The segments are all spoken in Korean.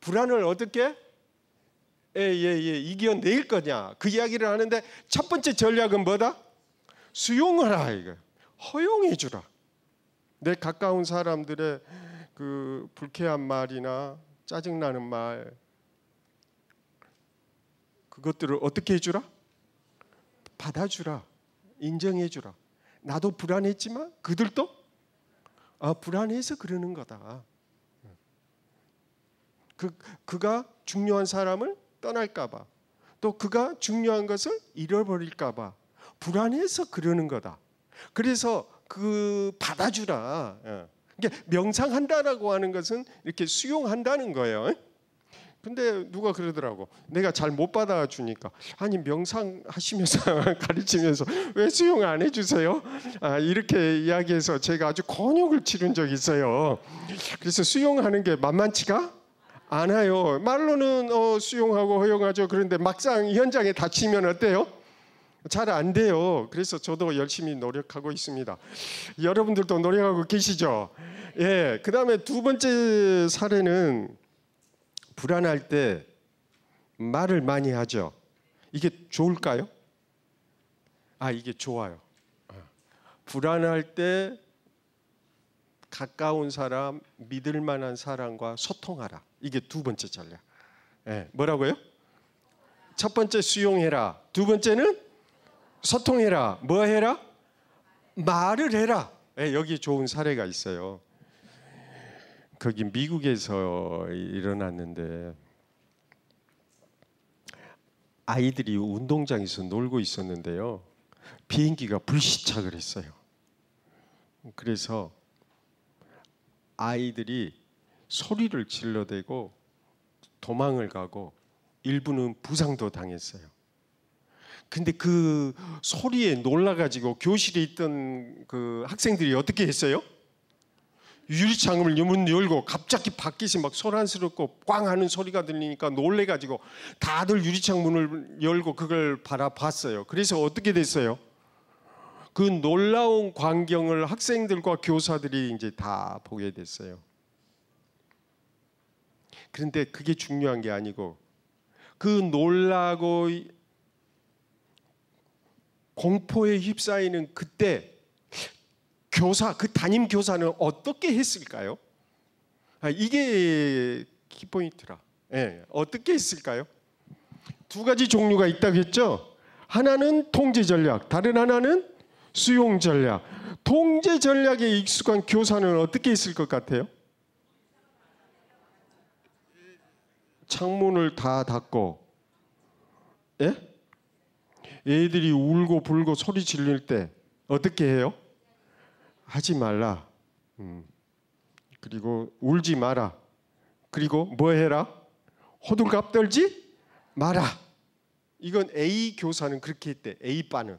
불안을 어떻게 예, 예, 예, 이겨낼 거냐. 그 이야기를 하는데 첫 번째 전략은 뭐다? 수용하라, 이거. 허용해 주라. 내 가까운 사람들의 그 불쾌한 말이나 짜증나는 말, 그것들을 어떻게 해주라? 받아주라. 인정해주라. 나도 불안했지만 그들도 아, 불안해서 그러는 거다. 그, 그가 중요한 사람을 떠날까봐 또 그가 중요한 것을 잃어버릴까봐 불안해서 그러는 거다. 그래서 그 받아주라. 예. 그 명상한다라고 하는 것은 이렇게 수용한다는 거예요. 근데 누가 그러더라고. 내가 잘 못 받아주니까 아니 명상하시면서 가르치면서 왜 수용 안 해주세요? 아, 이렇게 이야기해서 제가 아주 곤욕을 치른 적이 있어요. 그래서 수용하는 게 만만치가 않아요. 말로는 어, 수용하고 허용하죠. 그런데 막상 현장에 닥치면 어때요? 잘 안 돼요. 그래서 저도 열심히 노력하고 있습니다. 여러분들도 노력하고 계시죠? 예. 그 다음에 두 번째 사례는 불안할 때 말을 많이 하죠. 이게 좋을까요? 아, 이게 좋아요. 아, 불안할 때 가까운 사람, 믿을 만한 사람과 소통하라. 이게 두 번째 전략. 예, 뭐라고요? 첫 번째 수용해라. 두 번째는 소통해라. 뭐 해라? 말을 해라. 예, 여기 좋은 사례가 있어요. 거기 미국에서 일어났는데 아이들이 운동장에서 놀고 있었는데요. 비행기가 불시착을 했어요. 그래서 아이들이 소리를 질러대고 도망을 가고 일부는 부상도 당했어요. 근데 그 소리에 놀라가지고 교실에 있던 그 학생들이 어떻게 했어요? 유리창을 문 열고 갑자기 밖에서 막 소란스럽고 꽝 하는 소리가 들리니까 놀래가지고 다들 유리창 문을 열고 그걸 바라봤어요. 그래서 어떻게 됐어요? 그 놀라운 광경을 학생들과 교사들이 이제 다 보게 됐어요. 그런데 그게 중요한 게 아니고 그 놀라고 공포에 휩싸이는 그때 교사 그 담임 교사는 어떻게 했을까요? 아, 이게 키포인트라. 예, 어떻게 했을까요? 두 가지 종류가 있다고 했죠. 하나는 통제 전략, 다른 하나는 수용 전략, 통제 전략에 익숙한 교사는 어떻게 있을 것 같아요? 창문을 다 닫고, 예? 애들이 울고 불고 소리 질릴 때 어떻게 해요? 하지 말라. 음. 그리고 울지 마라. 그리고 뭐 해라? 호들갑 떨지 마라. 이건 A 교사는 그렇게 했대. A 반은.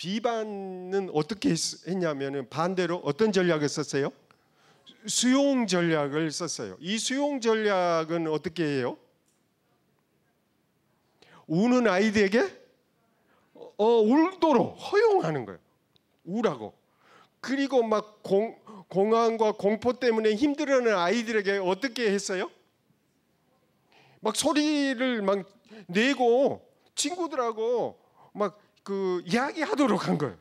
비반은 어떻게 했냐면 반대로 어떤 전략을 썼어요? 수용 전략을 썼어요. 이 수용 전략은 어떻게 해요? 우는 아이들에게 어, 울도록 허용하는 거예요. 우라고. 그리고 막 공, 공황과 공포 때문에 힘들어하는 아이들에게 어떻게 했어요? 막 소리를 막 내고 친구들하고 막그 이야기하도록 한 거예요.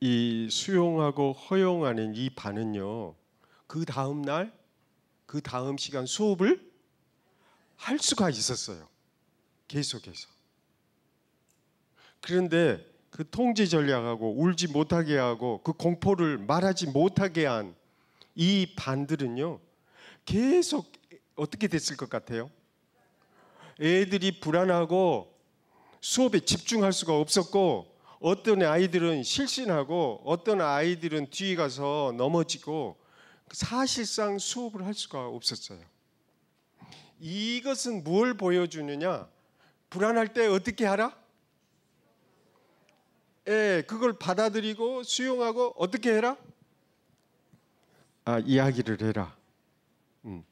이 수용하고 허용하는 이 반은요. 그 다음 날, 그 다음 시간 수업을 할 수가 있었어요. 계속해서. 그런데 그 통제 전략하고 울지 못하게 하고 그 공포를 말하지 못하게 한 이 반들은요. 계속 어떻게 됐을 것 같아요? 애들이 불안하고 수업에 집중할 수가 없었고 어떤 아이들은 실신하고 어떤 아이들은 뒤에 가서 넘어지고 사실상 수업을 할 수가 없었어요. 이것은 뭘 보여주느냐? 불안할 때 어떻게 하라? 예, 그걸 받아들이고 수용하고 어떻게 해라? 아, 이야기를 해라. 음.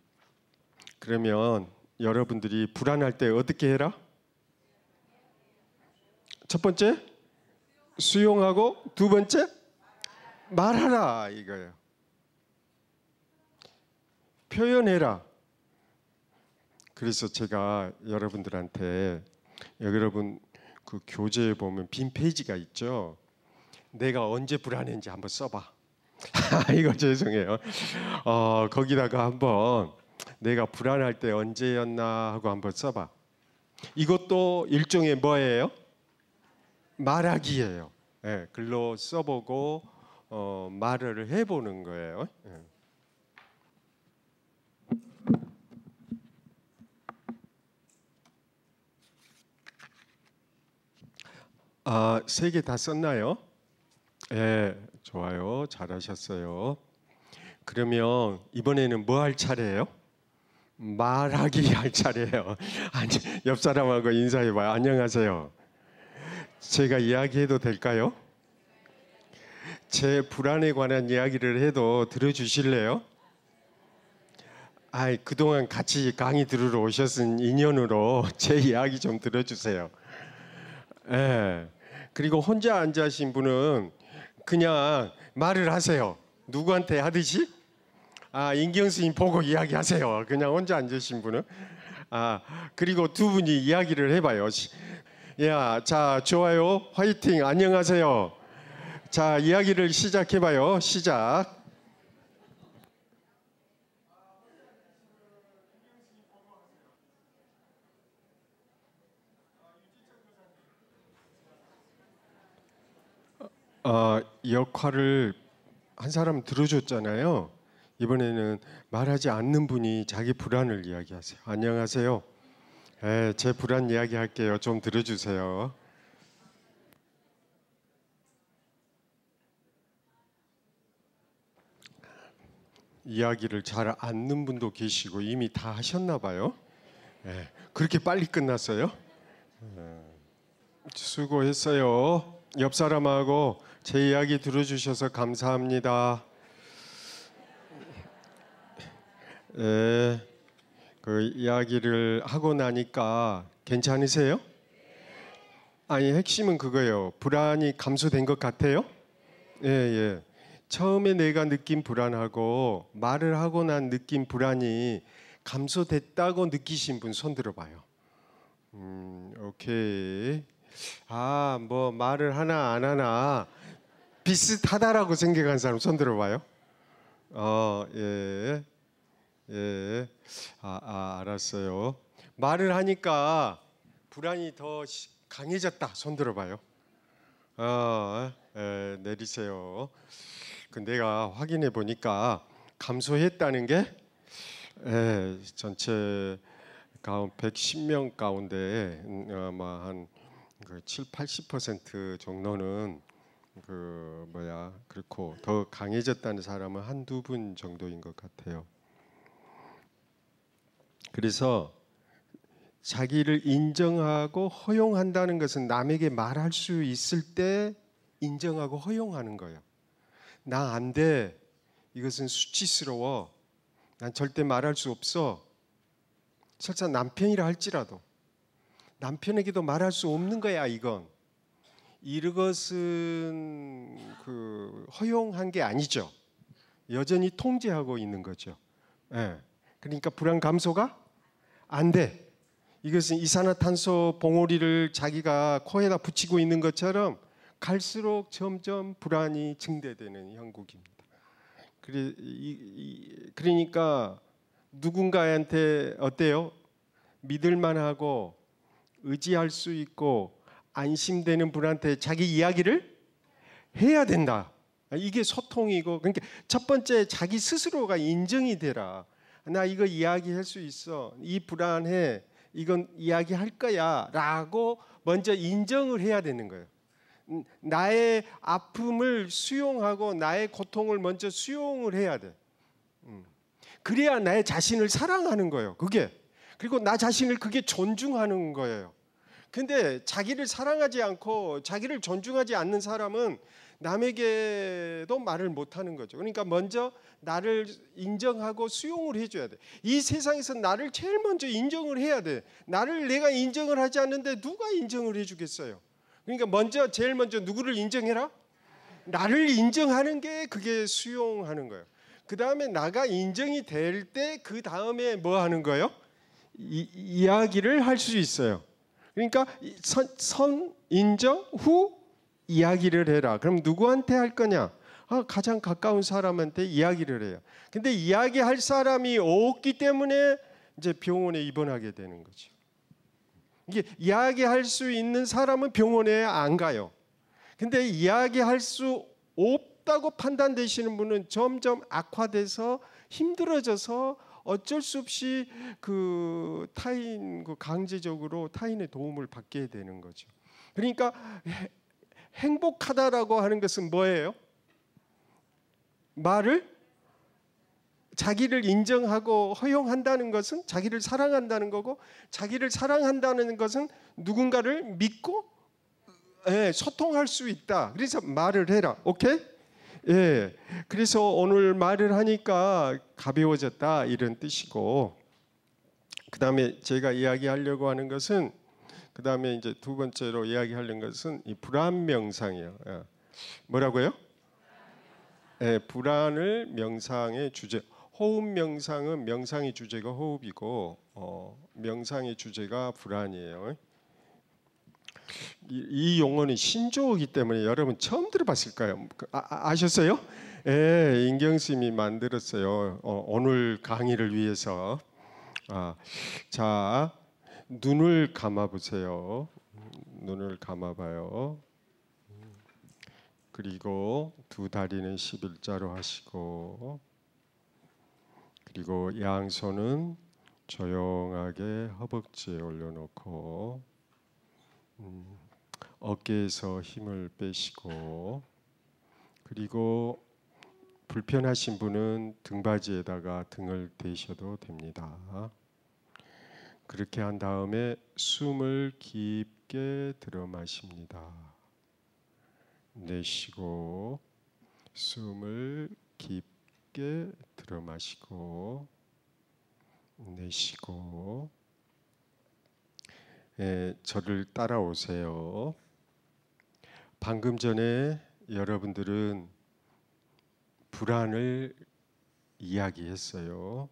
그러면 여러분들이 불안할 때 어떻게 해라? 첫 번째 수용하고 두 번째 말하라 이거예요. 표현해라. 그래서 제가 여러분들한테 여러분 그 교재에 보면 빈 페이지가 있죠. 내가 언제 불안했는지 한번 써봐. 이거 죄송해요. 어, 거기다가 한번 내가 불안할 때 언제였나 하고 한번 써봐. 이것도 일종의 뭐예요? 말하기예요. 예, 글로 써보고 어, 말을 해보는 거예요. 예. 아, 세 개 다 썼나요? 예, 좋아요. 잘하셨어요. 그러면 이번에는 뭐 할 차례예요? 말하기 할 차례예요. 아니, 옆 사람하고 인사해봐요. 안녕하세요. 제가 이야기해도 될까요? 제 불안에 관한 이야기를 해도 들어주실래요? 아이, 그동안 같이 강의 들으러 오셨은 인연으로 제 이야기 좀 들어주세요. 예. 그리고 혼자 앉아 신 분은 그냥 말을 하세요. 누구한테 하듯이? 아, 인경수님 보고 이야기하세요. 그냥 혼자 앉으신 분은. 아, 그리고 두 분이 이야기를 해봐요. 야, 예, 자, 좋아요. 화이팅. 안녕하세요. 자, 이야기를 시작해봐요. 시작. 어, 역할을 한 사람 들어줬잖아요. 이번에는 말하지 않는 분이 자기 불안을 이야기하세요. 안녕하세요. 에, 예, 제 불안 이야기 할게요. 좀 들어주세요. 이야기를 잘 안는 분도 계시고 이미 다 하셨나 봐요. 에, 예, 그렇게 빨리 끝났어요? 에, 예, 수고했어요. 옆 사람하고 제 이야기 들어주셔서 감사합니다. 에. 그 이야기를 하고 나니까 괜찮으세요? 아니 핵심은 그거예요. 불안이 감소된 것 같아요? 예, 예. 처음에 내가 느낀 불안하고 말을 하고 난 느낀 불안이 감소됐다고 느끼신 분 손 들어봐요. 음, 오케이. 아, 뭐 말을 하나 안 하나 비슷하다라고 생각한 사람 손 들어봐요. 어, 예. 예, 아, 아, 알았어요. 말을 하니까 불안이 더 강해졌다. 손 들어봐요. 아, 에, 내리세요. 그 내가 확인해 보니까 감소했다는 게 에, 전체 가운 110명 가운데 음, 아마 한 그 7, 80% 정도는 그 뭐야 그렇고 더 강해졌다는 사람은 한 두 분 정도인 것 같아요. 그래서 자기를 인정하고 허용한다는 것은 남에게 말할 수 있을 때 인정하고 허용하는 거예요. 나 안 돼. 이것은 수치스러워. 난 절대 말할 수 없어. 설사 남편이라 할지라도 남편에게도 말할 수 없는 거야 이건. 이것은 그 허용한 게 아니죠. 여전히 통제하고 있는 거죠. 예. 그러니까 불안 감소가 안 돼. 이것은 이산화탄소 봉오리를 자기가 코에다 붙이고 있는 것처럼 갈수록 점점 불안이 증대되는 형국입니다. 그러니까 누군가한테 어때요? 믿을만하고 의지할 수 있고 안심되는 분한테 자기 이야기를 해야 된다. 이게 소통이고 그러니까 첫 번째 자기 스스로가 인정이 되라. 나 이거 이야기할 수 있어. 이 불안해. 이건 이야기할 거야. 라고 먼저 인정을 해야 되는 거예요. 음, 나의 아픔을 수용하고 나의 고통을 먼저 수용을 해야 돼. 음. 그래야 나의 자신을 사랑하는 거예요. 그게. 그리고 나 자신을 그게 존중하는 거예요. 근데 자기를 사랑하지 않고 자기를 존중하지 않는 사람은 남에게도 말을 못하는 거죠. 그러니까 먼저 나를 인정하고 수용을 해줘야 돼. 이 세상에서 나를 제일 먼저 인정을 해야 돼. 나를 내가 인정을 하지 않는데 누가 인정을 해주겠어요? 그러니까 먼저 제일 먼저 누구를 인정해라? 나를 인정하는 게 그게 수용하는 거예요. 그 다음에 나가 인정이 될 때 그 다음에 뭐 하는 거예요? 이, 이 야기를 할 수 있어요. 그러니까 선, 선 인정 후 이야기를 해라. 그럼 누구한테 할 거냐? 아, 가장 가까운 사람한테 이야기를 해요. 근데 이야기할 사람이 없기 때문에 이제 병원에 입원하게 되는 거죠. 이게 이야기할 수 있는 사람은 병원에 안 가요. 근데 이야기할 수 없다고 판단되시는 분은 점점 악화돼서 힘들어져서 어쩔 수 없이 그 타인 그 강제적으로 타인의 도움을 받게 되는 거죠. 그러니까 행복하다라고 하는 것은 뭐예요? 말을 자기를 인정하고 허용한다는 것은 자기를 사랑한다는 거고 자기를 사랑한다는 것은 누군가를 믿고 예, 소통할 수 있다. 그래서 말을 해라. 오케이? 예. 그래서 오늘 말을 하니까 가벼워졌다 이런 뜻이고 그다음에 제가 이야기하려고 하는 것은 그 다음에 이제 두 번째로 이야기하려는 것은 이 불안 명상이에요. 예. 뭐라고요? 예, 불안을 명상의 주제. 호흡 명상은 명상의 주제가 호흡이고 어, 명상의 주제가 불안이에요. 이, 이, 용어는 신조어이기 때문에 여러분 처음 들어봤을까요? 그, 아, 아 셨어요 예, 인경심이 만들었어요. 어, 오늘 강의를 위해서. 아, 자, 눈을 감아 보세요. 눈을 감아 봐요. 그리고 두 다리는 십일자로 하시고 그리고 양손은 조용하게 허벅지에 올려놓고 음, 어깨에서 힘을 빼시고 그리고 불편하신 분은 등받이에다가 등을 대셔도 됩니다. 그렇게 한 다음에 숨을 깊게 들어 마십니다. 내쉬고 숨을 깊게 들어 마시고 내쉬고 예, 저를 따라오세요. 방금 전에 여러분들은 불안을 이야기했어요.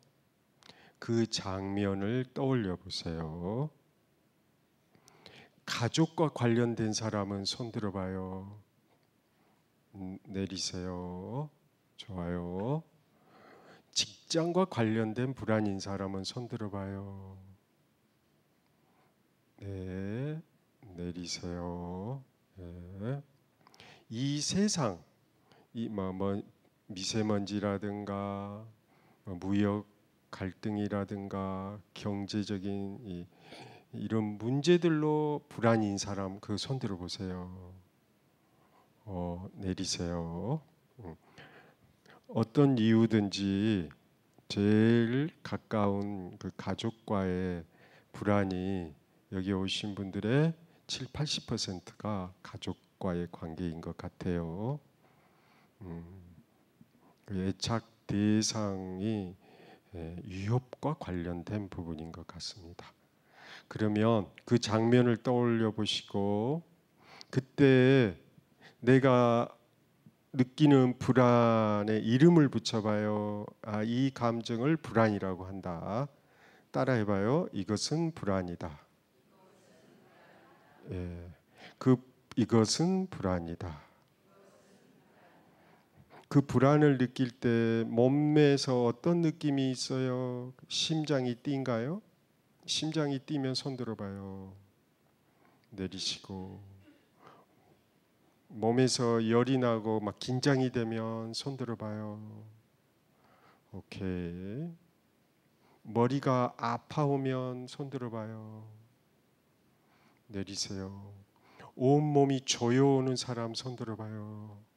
그 장면을 떠올려 보세요. 가족과 관련된 사람은 손 들어봐요. 음, 내리세요. 좋아요. 직장과 관련된 불안인 사람은 손 들어봐요. 네, 내리세요. 네. 이 세상, 이 뭐, 뭐 미세먼지라든가 뭐, 무역 갈등이라든가 경제적인 이, 이런 문제들로 불안인 사람 그 손들어 보세요. 어, 내리세요. 음. 어떤 이유든지 제일 가까운 그 가족과의 불안이 여기 오신 분들의 7, 80%가 가족과의 관계인 것 같아요. 음, 그 애착 대상이 위협과 예, 관련된 부분인 것 같습니다. 그러면 그 장면을 떠올려 보시고 그때 내가 느끼는 불안의 이름을 붙여봐요. 아, 이 감정을 불안이라고 한다. 따라해봐요. 이것은 불안이다. 예, 그 이것은 불안이다. 그 불안을 느낄 때 몸에서 어떤 느낌이 있어요? 심장이 뛴가요? 심장이 뛰면 손 들어봐요. 내리시고 몸에서 열이 나고 막 긴장이 되면 손 들어봐요. 오케이. 머리가 아파오면 손 들어봐요. 내리세요. 온 몸이 조여오는 사람 손 들어봐요.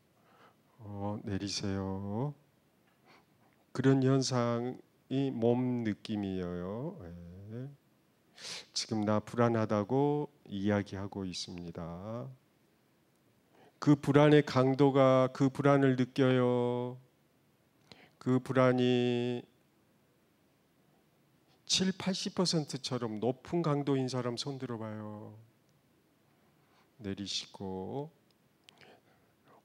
어, 내리세요. 그런 현상이 몸 느낌이에요. 네. 지금 나 불안하다고 이야기하고 있습니다. 그 불안의 강도가 그 불안을 느껴요. 그 불안이 7, 80%처럼 높은 강도인 사람 손 들어봐요. 내리시고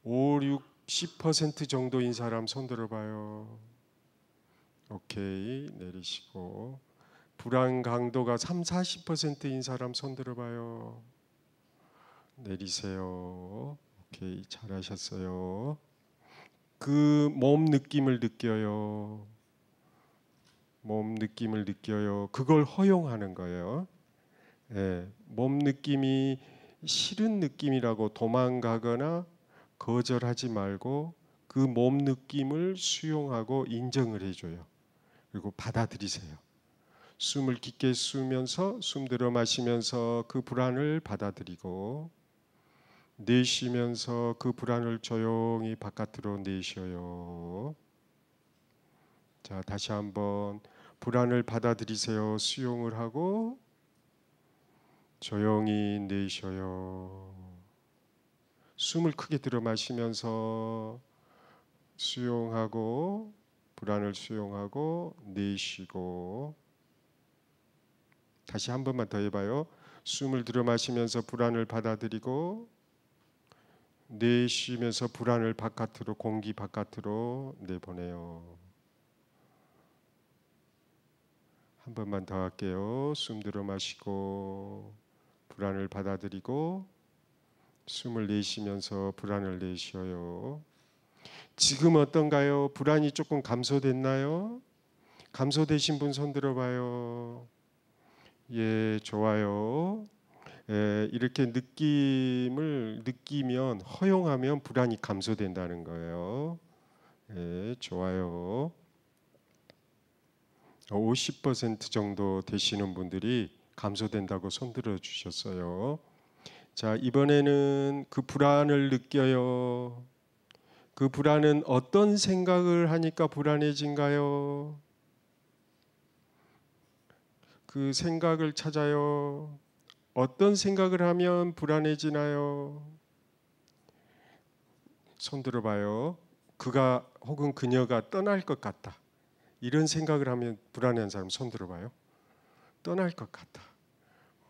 5, 6, 10% 정도인 사람 손 들어봐요. 오케이 내리시고 불안 강도가 3, 40%인 사람 손 들어봐요. 내리세요. 오케이 잘하셨어요. 그 몸 느낌을 느껴요. 몸 느낌을 느껴요. 그걸 허용하는 거예요. 예, 몸 느낌이 싫은 느낌이라고 도망가거나 거절하지 말고 그 몸 느낌을 수용하고 인정을 해줘요. 그리고 받아들이세요. 숨을 깊게 쉬면서 숨 들어 마시면서 그 불안을 받아들이고 내쉬면서 그 불안을 조용히 바깥으로 내쉬어요. 자, 다시 한번 불안을 받아들이세요. 수용을 하고 조용히 내쉬어요. 숨을 크게 들여 마시면서 수용하고 불안을 수용하고 내쉬고 다시 한 번만 더 해봐요. 숨을 들여 마시면서 불안을 받아들이고 내쉬면서 불안을 바깥으로 공기 바깥으로 내보내요. 한 번만 더 할게요. 숨 들어 마시고 불안을 받아들이고 숨을 내쉬면서 불안을 내쉬어요. 지금 어떤가요? 불안이 조금 감소됐나요? 감소되신 분 손 들어봐요. 예, 좋아요. 예, 이렇게 느낌을 느끼면 허용하면 불안이 감소된다는 거예요. 예, 좋아요. 50% 정도 되시는 분들이 감소된다고 손들어 주셨어요. 자, 이번에는 그 불안을 느껴요. 그 불안은 어떤 생각을 하니까 불안해진가요? 그 생각을 찾아요. 어떤 생각을 하면 불안해지나요? 손 들어봐요. 그가 혹은 그녀가 떠날 것 같다. 이런 생각을 하면 불안한 사람 손 들어봐요. 떠날 것 같다.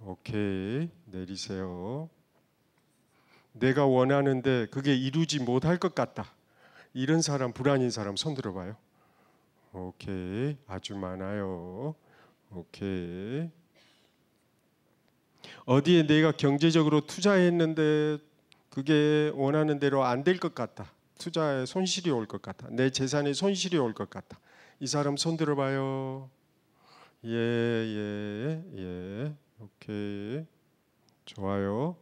오케이 내리세요. 내가 원하는데 그게 이루지 못할 것 같다. 이런 사람 불안인 사람 손 들어봐요. 오케이 아주 많아요. 오케이 어디에 내가 경제적으로 투자했는데 그게 원하는 대로 안 될 것 같다. 투자에 손실이 올 것 같다. 내 재산에 손실이 올 것 같다. 이 사람 손 들어봐요. 예, 예, 예. 오케이. 좋아요.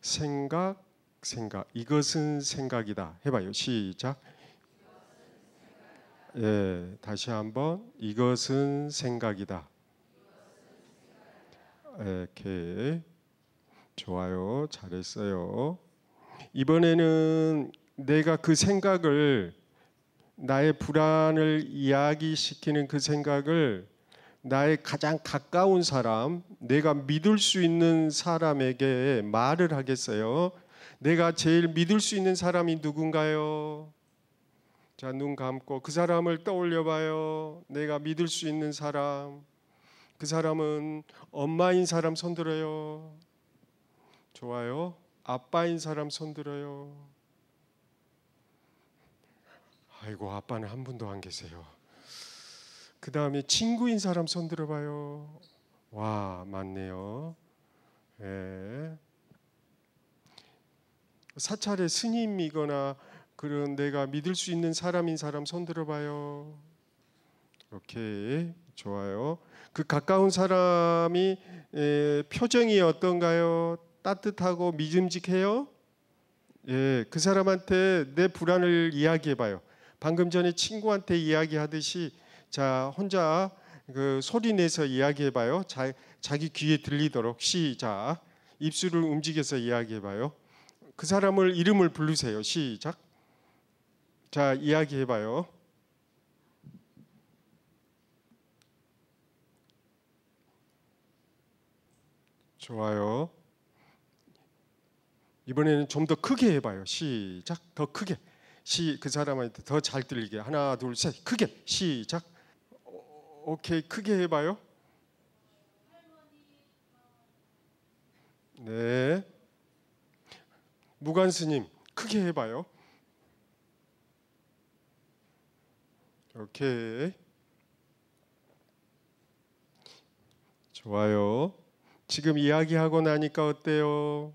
생각, 생각. 이것은 생각이다. 해봐요. 시작. 예, 다시 한번. 이것은 생각이다. 이렇게 좋아요. 잘했어요. 이번에는 내가 그 생각을 나의 불안을 이야기시키는 그 생각을 나의 가장 가까운 사람, 내가 믿을 수 있는 사람에게 말을 하겠어요. 내가 제일 믿을 수 있는 사람이 누군가요? 자, 눈 감고 그 사람을 떠올려 봐요. 내가 믿을 수 있는 사람. 그 사람은 엄마인 사람 손들어요. 좋아요. 아빠인 사람 손들어요. 아이고, 아빠는 한 분도 안 계세요. 그 다음에 친구인 사람 손 들어봐요. 와, 맞네요. 예. 사찰의 스님이거나 그런 내가 믿을 수 있는 사람인 사람 손 들어봐요. 오케이, 좋아요. 그 가까운 사람이 예, 표정이 어떤가요? 따뜻하고 믿음직해요? 예, 그 사람한테 내 불안을 이야기해봐요. 방금 전에 친구한테 이야기하듯이 자 혼자 그 소리 내서 이야기해봐요. 자, 자기 귀에 들리도록 시작. 입술을 움직여서 이야기해봐요. 그 사람을 이름을 부르세요. 시작. 자 이야기해봐요. 좋아요. 이번에는 좀 더 크게 해봐요. 시작. 더 크게. 시 그 사람한테 더 잘 들리게. 하나 둘 셋. 크게. 시작. 오케이 크게 해봐요. 네. 무관 스님 크게 해봐요. 오케이. 좋아요. 지금 이야기하고 나니까 어때요?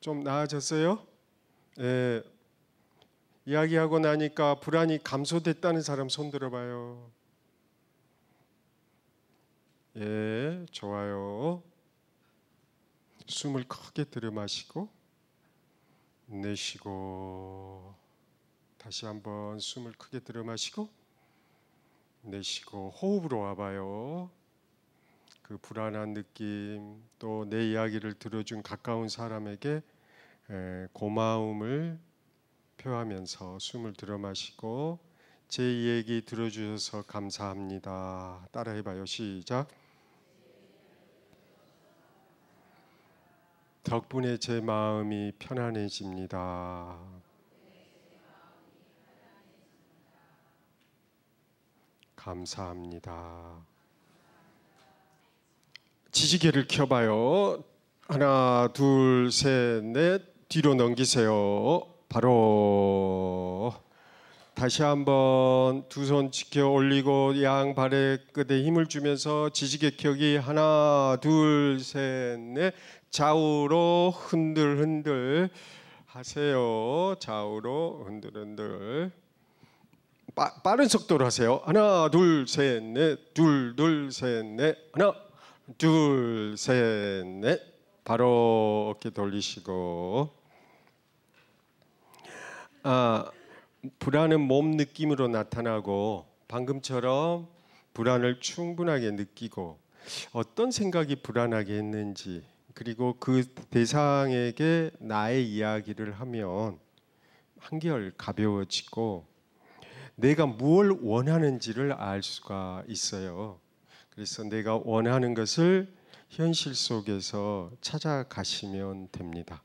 좀 나아졌어요? 예. 네. 이야기하고 나니까 불안이 감소됐다는 사람 손 들어봐요. 예, 좋아요. 숨을 크게 들여 마시고 내쉬고 다시 한번 숨을 크게 들여 마시고 내쉬고 호흡으로 와봐요. 그 불안한 느낌 또 내 이야기를 들어준 가까운 사람에게 고마움을 표하면서 숨을 들여마시고 제얘기 들어주셔서 감사합니다. 따라해봐요. 시작. 덕분에 제 마음이 편안해집니다. 감사합니다. 지지개를 켜봐요. 하나, 둘, 셋, 넷. 뒤로 넘기세요. 바로 다시 한번 두 손 지켜 올리고 양발의 끝에 힘을 주면서 지지개 켜기 하나 둘 셋 넷 좌우로 흔들 흔들 하세요 좌우로 흔들 흔들 빠, 른 속도로 하세요 하나 둘 셋 넷 둘 둘 셋 넷 하나 둘 셋 넷 바로 어깨 돌리시고 아, 불안은 몸 느낌으로 나타나고 방금처럼 불안을 충분하게 느끼고 어떤 생각이 불안하게 했는지 그리고 그 대상에게 나의 이야기를 하면 한결 가벼워지고 내가 무엇 원하는지를 알 수가 있어요. 그래서 내가 원하는 것을 현실 속에서 찾아가시면 됩니다.